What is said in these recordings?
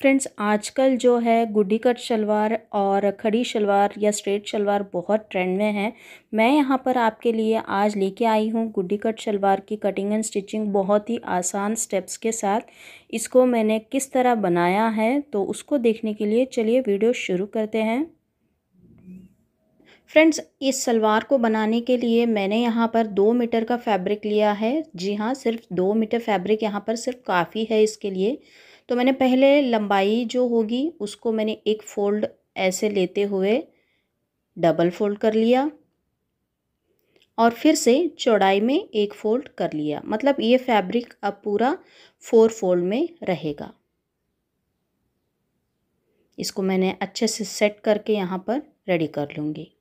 friends आजकल जो है गुडी कट शलवार और खड़ी शलवार या स्ट्रेट शलवार बहुत ट्रेंड में है मैं यहाँ पर आपके लिए आज लेके आई हूँ गुडी कट शलवार की कटिंग एंड स्टिचिंग बहुत ही आसान स्टेप्स के साथ इसको मैंने किस तरह बनाया है तो उसको देखने के लिए चलिए वीडियो शुरू करते हैं फ्रेंड्स इस सलवार को बनाने के लिए मैंने यहाँ पर दो मीटर का फैब्रिक लिया है जी हाँ सिर्फ दो मीटर फैब्रिक यहाँ पर सिर्फ काफ़ी है इसके लिए तो मैंने पहले लंबाई जो होगी उसको मैंने एक फ़ोल्ड ऐसे लेते हुए डबल फोल्ड कर लिया और फिर से चौड़ाई में एक फोल्ड कर लिया मतलब ये फैब्रिक अब पूरा फोर फोल्ड में रहेगा इसको मैंने अच्छे से सेट करके यहाँ पर रेडी कर लूँगी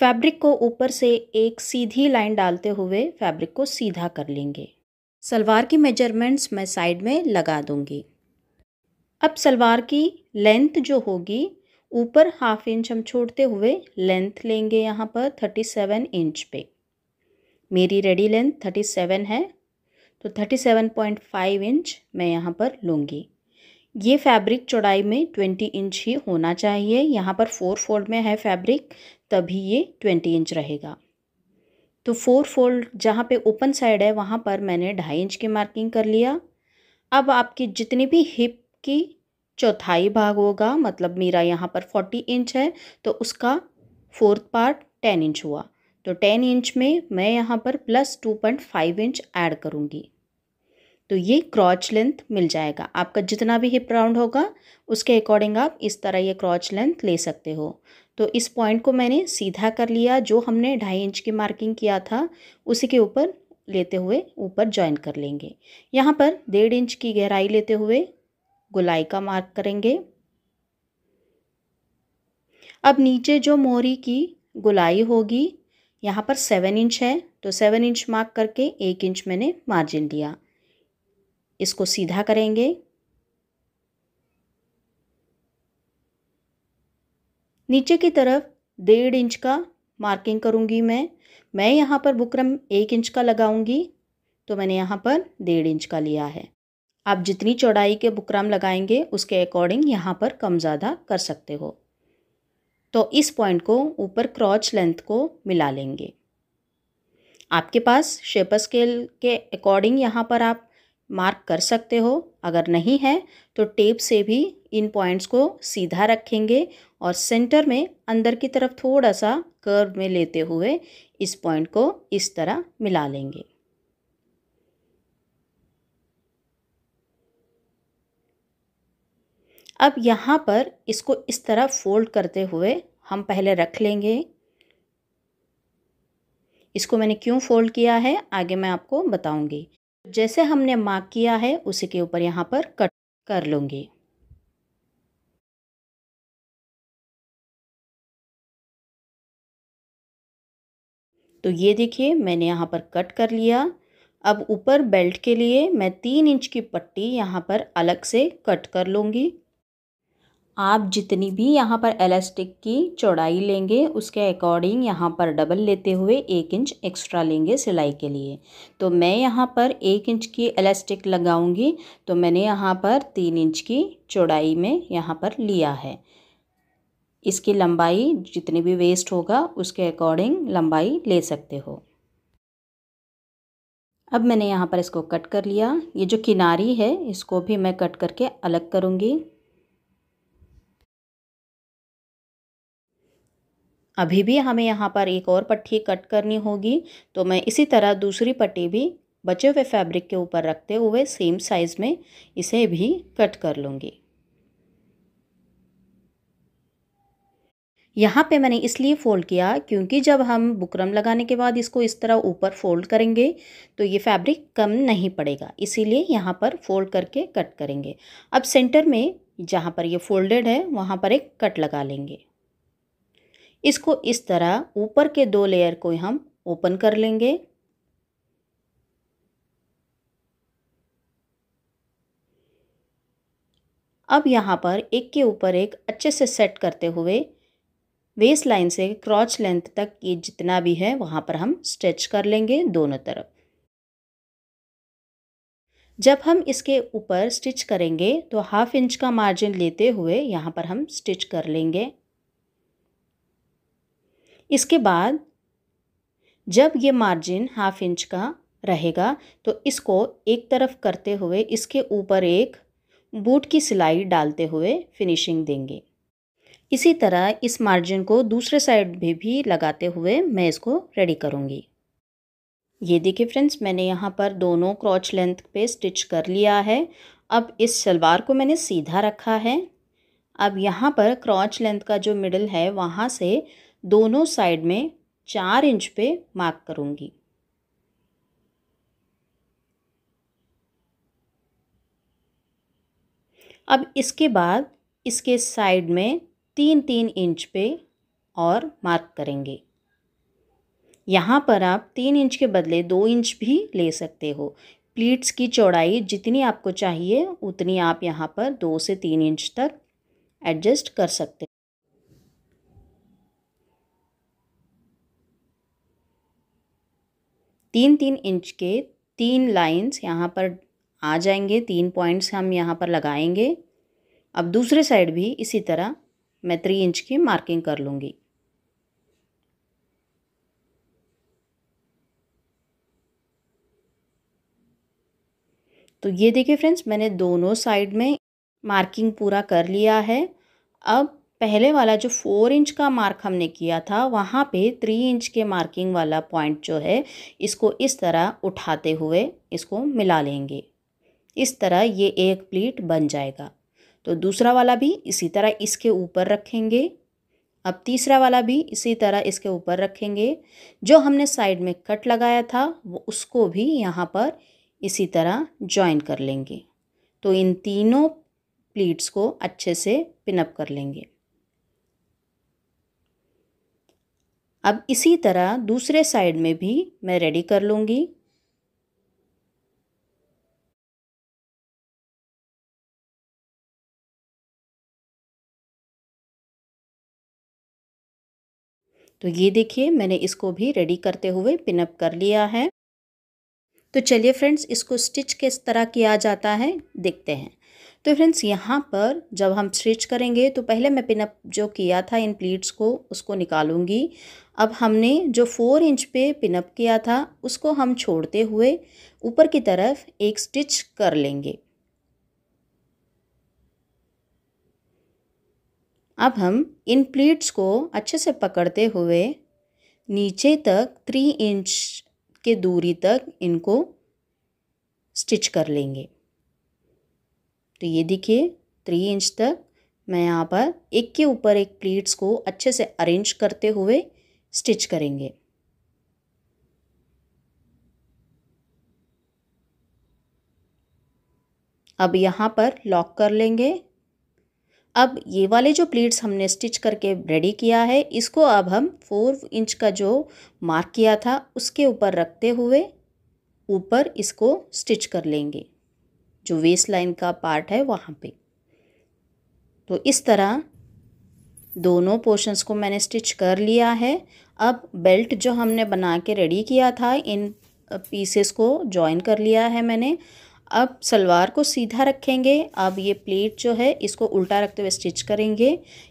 फैब्रिक को ऊपर से एक सीधी लाइन डालते हुए फैब्रिक को सीधा कर लेंगे सलवार की मेजरमेंट्स मैं साइड में लगा दूँगी अब सलवार की लेंथ जो होगी ऊपर हाफ इंच हम छोड़ते हुए लेंथ लेंगे यहाँ पर थर्टी सेवन इंच पे मेरी रेडी लेंथ थर्टी सेवन है तो thirty seven point five inch मैं यहाँ पर लूँगी ये फैब्रिक चौड़ाई में ट्वेंटी इंच ही होना चाहिए यहाँ पर फोर फोल्ड में है फैब्रिक तभी ये ट्वेंटी इंच रहेगा तो फोर फोल्ड जहाँ पे ओपन साइड है वहाँ पर मैंने ढाई इंच की मार्किंग कर लिया अब आपकी जितनी भी हिप की चौथाई भाग होगा मतलब मेरा यहाँ पर फोर्टी इंच है तो उसका फोर्थ पार्ट टेन इंच हुआ तो टेन इंच में मैं यहाँ पर plus two point five inch add करूँगी तो ये क्रॉच लेंथ मिल जाएगा आपका जितना भी हिप राउंड होगा उसके अकॉर्डिंग आप इस तरह ये क्रॉच लेंथ ले सकते हो तो इस पॉइंट को मैंने सीधा कर लिया जो हमने ढाई इंच की मार्किंग किया था उसी के ऊपर लेते हुए ऊपर ज्वाइन कर लेंगे यहाँ पर डेढ़ इंच की गहराई लेते हुए गुलाई का मार्क करेंगे अब नीचे जो मोहरी की गुलाई होगी यहाँ पर सेवन इंच है तो सेवन इंच मार्क करके एक इंच मैंने मार्जिन लिया इसको सीधा करेंगे नीचे की तरफ डेढ़ इंच का मार्किंग करूँगी मैं मैं यहाँ पर बुकरम एक इंच का लगाऊँगी तो मैंने यहाँ पर डेढ़ इंच का लिया है आप जितनी चौड़ाई के बुकरम लगाएंगे उसके अकॉर्डिंग यहाँ पर कम ज़्यादा कर सकते हो तो इस पॉइंट को ऊपर क्रॉच लेंथ को मिला लेंगे आपके पास शेप स्केल के अकॉर्डिंग यहाँ पर आप मार्क कर सकते हो अगर नहीं है तो टेप से भी इन पॉइंट्स को सीधा रखेंगे और सेंटर में अंदर की तरफ थोड़ा सा कर्व में लेते हुए इस पॉइंट को इस तरह मिला लेंगे अब यहाँ पर इसको इस तरह फोल्ड करते हुए हम पहले रख लेंगे इसको मैंने क्यों फोल्ड किया है आगे मैं आपको बताऊंगी जैसे हमने मार्क किया है उसी के ऊपर यहाँ पर कट कर लूँगी तो ये देखिए मैंने यहाँ पर कट कर लिया अब ऊपर बेल्ट के लिए मैं तीन इंच की पट्टी यहाँ पर अलग से कट कर लूँगी आप जितनी भी यहाँ पर एलास्टिक की चौड़ाई लेंगे उसके अकॉर्डिंग यहाँ पर डबल लेते हुए एक इंच एक्स्ट्रा लेंगे सिलाई के लिए तो मैं यहाँ पर एक इंच की एलास्टिक लगाऊंगी तो मैंने यहाँ पर तीन इंच की चौड़ाई में यहाँ पर लिया है इसकी लंबाई जितनी भी वेस्ट होगा उसके अकॉर्डिंग लंबाई ले सकते हो अब मैंने यहाँ पर इसको कट कर लिया ये जो किनारी है इसको भी मैं कट करके अलग करूँगी अभी भी हमें यहाँ पर एक और पट्टी कट करनी होगी तो मैं इसी तरह दूसरी पट्टी भी बचे हुए फैब्रिक के ऊपर रखते हुए सेम साइज़ में इसे भी कट कर लूँगी यहाँ पे मैंने इसलिए फ़ोल्ड किया क्योंकि जब हम बुकरम लगाने के बाद इसको इस तरह ऊपर फ़ोल्ड करेंगे तो ये फैब्रिक कम नहीं पड़ेगा इसीलिए यहाँ पर फ़ोल्ड करके कट करेंगे अब सेंटर में जहाँ पर ये फोल्डेड है वहाँ पर एक कट लगा लेंगे इसको इस तरह ऊपर के दो लेयर को हम ओपन कर लेंगे अब यहाँ पर एक के ऊपर एक अच्छे से सेट करते हुए वेस्ट लाइन से क्रॉच लेंथ तक ये जितना भी है वहाँ पर हम स्ट्रेच कर लेंगे दोनों तरफ जब हम इसके ऊपर स्टिच करेंगे तो हाफ इंच का मार्जिन लेते हुए यहाँ पर हम स्टिच कर लेंगे इसके बाद जब ये मार्जिन हाफ इंच का रहेगा तो इसको एक तरफ करते हुए इसके ऊपर एक बूट की सिलाई डालते हुए फिनिशिंग देंगे इसी तरह इस मार्जिन को दूसरे साइड में भी लगाते हुए मैं इसको रेडी करूँगी ये देखिए फ्रेंड्स मैंने यहाँ पर दोनों क्रॉच लेंथ पे स्टिच कर लिया है अब इस शलवार को मैंने सीधा रखा है अब यहाँ पर क्रॉच लेंथ का जो मिडल है वहाँ से दोनों साइड में चार इंच पे मार्क करूँगी अब इसके बाद इसके साइड में तीन तीन इंच पे और मार्क करेंगे यहाँ पर आप तीन इंच के बदले दो इंच भी ले सकते हो प्लीट्स की चौड़ाई जितनी आपको चाहिए उतनी आप यहाँ पर दो से तीन इंच तक एडजस्ट कर सकते हो तीन तीन इंच के तीन लाइंस यहाँ पर आ जाएंगे तीन पॉइंट्स हम यहाँ पर लगाएंगे अब दूसरे साइड भी इसी तरह मैं थ्री इंच की मार्किंग कर लूँगी तो ये देखिए फ्रेंड्स मैंने दोनों साइड में मार्किंग पूरा कर लिया है अब पहले वाला जो फोर इंच का मार्क हमने किया था वहाँ पे थ्री इंच के मार्किंग वाला पॉइंट जो है इसको इस तरह उठाते हुए इसको मिला लेंगे इस तरह ये एक प्लीट बन जाएगा तो दूसरा वाला भी इसी तरह इसके ऊपर रखेंगे अब तीसरा वाला भी इसी तरह इसके ऊपर रखेंगे जो हमने साइड में कट लगाया था वो उसको भी यहाँ पर इसी तरह जॉइन कर लेंगे तो इन तीनों प्लीट्स को अच्छे से पिनअप कर लेंगे अब इसी तरह दूसरे साइड में भी मैं रेडी कर लूँगी तो ये देखिए मैंने इसको भी रेडी करते हुए पिनअप कर लिया है तो चलिए फ्रेंड्स इसको स्टिच किस तरह किया जाता है देखते हैं तो फ्रेंड्स यहाँ पर जब हम स्टिच करेंगे तो पहले मैं पिनअप जो किया था इन प्लीट्स को उसको निकालूंगी अब हमने जो फोर इंच पे पिनअप किया था उसको हम छोड़ते हुए ऊपर की तरफ एक स्टिच कर लेंगे अब हम इन प्लीट्स को अच्छे से पकड़ते हुए नीचे तक थ्री इंच के दूरी तक इनको स्टिच कर लेंगे तो ये देखिए थ्री इंच तक मैं यहाँ पर एक के ऊपर एक प्लीट्स को अच्छे से अरेंज करते हुए स्टिच करेंगे अब यहाँ पर लॉक कर लेंगे अब ये वाले जो प्लीट्स हमने स्टिच करके रेडी किया है इसको अब हम फोर इंच का जो मार्क किया था उसके ऊपर रखते हुए ऊपर इसको स्टिच कर लेंगे जो वेस्ट लाइन का पार्ट है वहाँ पे तो इस तरह दोनों पोर्शंस को मैंने स्टिच कर लिया है अब बेल्ट जो हमने बना के रेडी किया था इन पीसेस को जॉइन कर लिया है मैंने अब सलवार को सीधा रखेंगे अब ये प्लेट जो है इसको उल्टा रखते हुए स्टिच करेंगे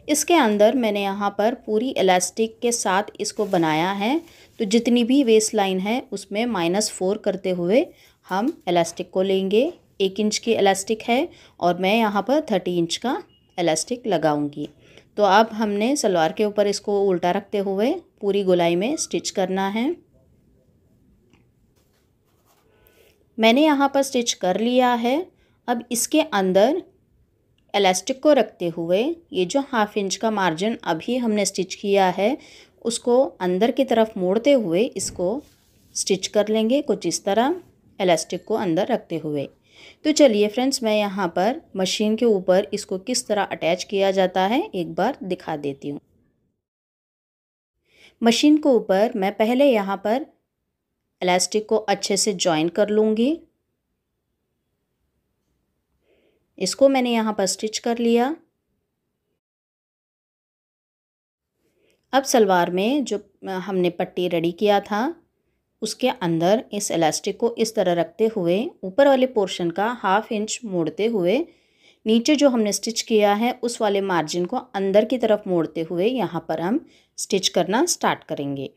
इसके अंदर मैंने यहाँ पर पूरी इलास्टिक के साथ इसको बनाया है तो जितनी भी वेस्ट लाइन है उसमें माइनस फोर करते हुए हम इलास्टिक को लेंगे एक इंच की इलास्टिक है और मैं यहाँ पर थर्टी इंच का इलास्टिक लगाऊँगी तो अब हमने सलवार के ऊपर इसको उल्टा रखते हुए पूरी गुलाई में स्टिच करना है मैंने यहाँ पर स्टिच कर लिया है अब इसके अंदर एलास्टिक को रखते हुए ये जो हाफ इंच का मार्जिन अभी हमने स्टिच किया है उसको अंदर की तरफ मोड़ते हुए इसको स्टिच कर लेंगे कुछ इस तरह एलास्टिक को अंदर रखते हुए तो चलिए फ्रेंड्स मैं यहाँ पर मशीन के ऊपर इसको किस तरह अटैच किया जाता है एक बार दिखा देती हूँ मशीन के ऊपर मैं पहले यहाँ पर इलास्टिक को अच्छे से जॉइन कर लूँगी इसको मैंने यहाँ पर स्टिच कर लिया अब सलवार में जो हमने पट्टी रेडी किया था उसके अंदर इस इलास्टिक को इस तरह रखते हुए ऊपर वाले पोर्शन का हाफ इंच मोड़ते हुए नीचे जो हमने स्टिच किया है उस वाले मार्जिन को अंदर की तरफ मोड़ते हुए यहाँ पर हम स्टिच करना स्टार्ट करेंगे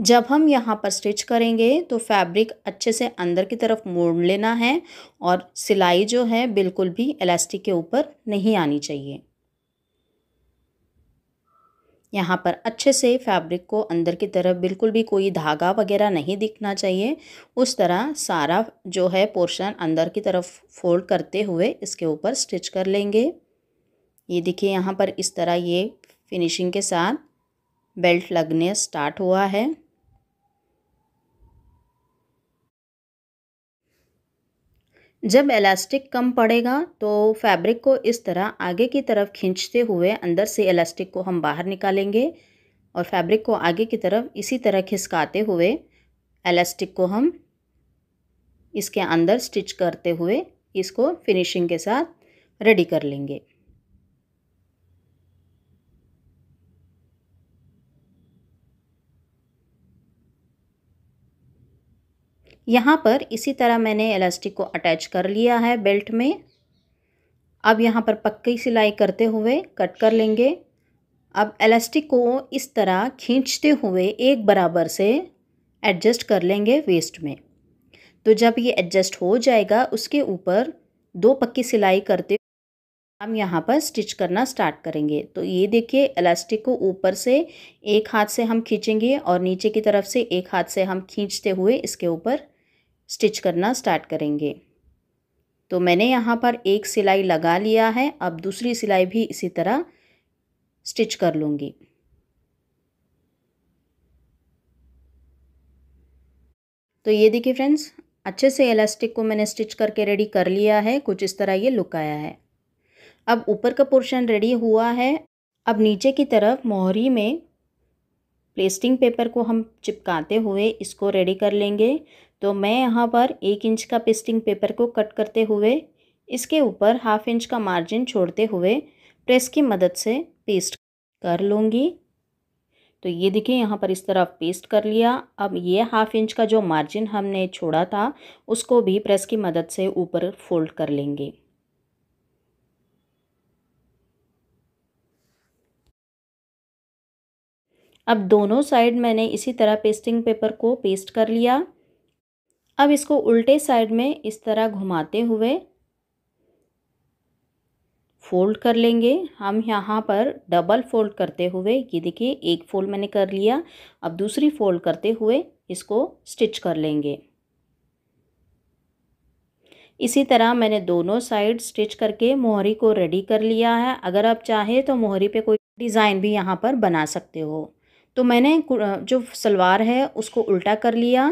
जब हम यहाँ पर स्टिच करेंगे तो फैब्रिक अच्छे से अंदर की तरफ मोड़ लेना है और सिलाई जो है बिल्कुल भी इलास्टिक के ऊपर नहीं आनी चाहिए यहाँ पर अच्छे से फैब्रिक को अंदर की तरफ बिल्कुल भी कोई धागा वगैरह नहीं दिखना चाहिए उस तरह सारा जो है पोर्शन अंदर की तरफ फोल्ड करते हुए इसके ऊपर स्टिच कर लेंगे ये देखिए यहाँ पर इस तरह ये फिनिशिंग के साथ बेल्ट लगने स्टार्ट हुआ है जब इलास्टिक कम पड़ेगा तो फैब्रिक को इस तरह आगे की तरफ खींचते हुए अंदर से इलास्टिक को हम बाहर निकालेंगे और फैब्रिक को आगे की तरफ इसी तरह खिसकाते हुए एलास्टिक को हम इसके अंदर स्टिच करते हुए इसको फिनिशिंग के साथ रेडी कर लेंगे यहाँ पर इसी तरह मैंने इलास्टिक को अटैच कर लिया है बेल्ट में अब यहाँ पर पक्की सिलाई करते हुए कट कर लेंगे अब इलास्टिक को इस तरह खींचते हुए एक बराबर से एडजस्ट कर लेंगे वेस्ट में तो जब ये एडजस्ट हो जाएगा उसके ऊपर दो पक्की सिलाई करते हम यहाँ पर स्टिच करना स्टार्ट करेंगे तो ये देखिए इलास्टिक को ऊपर से एक हाथ से हम खींचेंगे और नीचे की तरफ से एक हाथ से हम खींचते हुए इसके ऊपर स्टिच करना स्टार्ट करेंगे तो मैंने यहाँ पर एक सिलाई लगा लिया है अब दूसरी सिलाई भी इसी तरह स्टिच कर लूँगी तो ये देखिए फ्रेंड्स अच्छे से इलास्टिक को मैंने स्टिच करके रेडी कर लिया है कुछ इस तरह ये लुक आया है अब ऊपर का पोर्शन रेडी हुआ है अब नीचे की तरफ मोहरी में प्लेस्टिंग पेपर को हम चिपकाते हुए इसको रेडी कर लेंगे तो मैं यहाँ पर एक इंच का पेस्टिंग पेपर को कट करते हुए इसके ऊपर हाफ इंच का मार्जिन छोड़ते हुए प्रेस की मदद से पेस्ट कर लूँगी तो ये देखिए यहाँ पर इस तरह पेस्ट कर लिया अब ये हाफ इंच का जो मार्जिन हमने छोड़ा था उसको भी प्रेस की मदद से ऊपर फोल्ड कर लेंगे अब दोनों साइड मैंने इसी तरह पेस्टिंग पेपर को पेस्ट कर लिया अब इसको उल्टे साइड में इस तरह घुमाते हुए फोल्ड कर लेंगे हम यहाँ पर डबल फोल्ड करते हुए ये देखिए एक फोल्ड मैंने कर लिया अब दूसरी फोल्ड करते हुए इसको स्टिच कर लेंगे इसी तरह मैंने दोनों साइड स्टिच करके मोहरी को रेडी कर लिया है अगर आप चाहें तो मोहरी पे कोई डिज़ाइन भी यहाँ पर बना सकते हो तो मैंने जो सलवार है उसको उल्टा कर लिया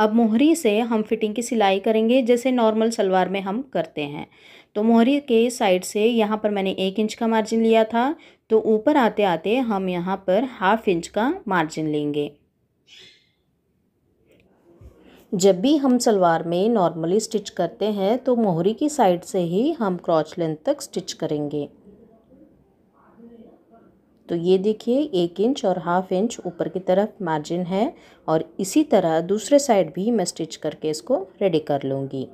अब मोहरी से हम फिटिंग की सिलाई करेंगे जैसे नॉर्मल सलवार में हम करते हैं तो मोहरी के साइड से यहाँ पर मैंने एक इंच का मार्जिन लिया था तो ऊपर आते आते हम यहाँ पर हाफ इंच का मार्जिन लेंगे जब भी हम सलवार में नॉर्मली स्टिच करते हैं तो मोहरी की साइड से ही हम क्रॉच लेंथ तक स्टिच करेंगे तो ये देखिए एक इंच और हाफ इंच ऊपर की तरफ मार्जिन है और इसी तरह दूसरे साइड भी मैं स्टिच करके इसको रेडी कर लूँगी